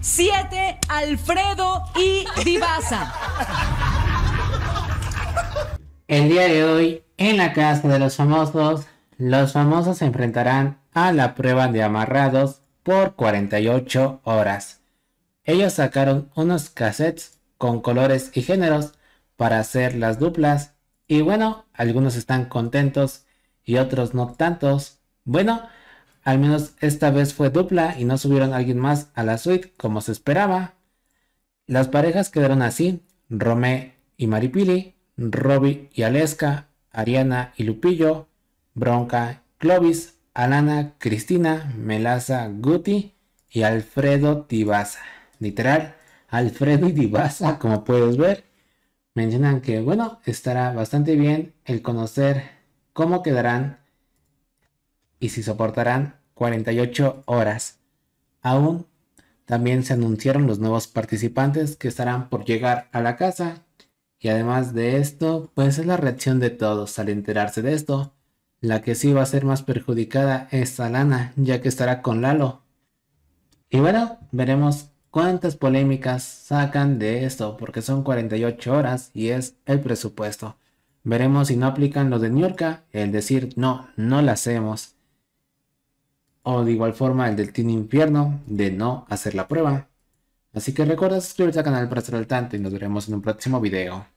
7 Alfredo y Divasa. El día de hoy, en la casa de los famosos, los famosos se enfrentarán a la prueba de amarrados por 48 horas. Ellos sacaron unos cassettes con colores y géneros para hacer las duplas y bueno, algunos están contentos y otros no tantos. Bueno, al menos esta vez fue dupla y no subieron a alguien más a la suite como se esperaba. Las parejas quedaron así, Romé y Maripili, Robbie y Aleska, Ariana y Lupillo, Bronca, Clovis, Alana, Cristina, Melaza, Guti y Alfredo Tibasa. Literal, Alfredo y Tibasa. como puedes ver. Mencionan que, bueno, estará bastante bien el conocer cómo quedarán y si soportarán 48 horas. Aún también se anunciaron los nuevos participantes que estarán por llegar a la casa. Y además de esto, pues es la reacción de todos al enterarse de esto. La que sí va a ser más perjudicada es Alana, ya que estará con Lalo. Y bueno, veremos cuántas polémicas sacan de esto, porque son 48 horas y es el presupuesto. Veremos si no aplican lo de Niurka, el decir no, no lo hacemos o de igual forma el del Team Infierno de no hacer la prueba. Así que recuerda suscribirte al canal para estar al tanto y nos veremos en un próximo video.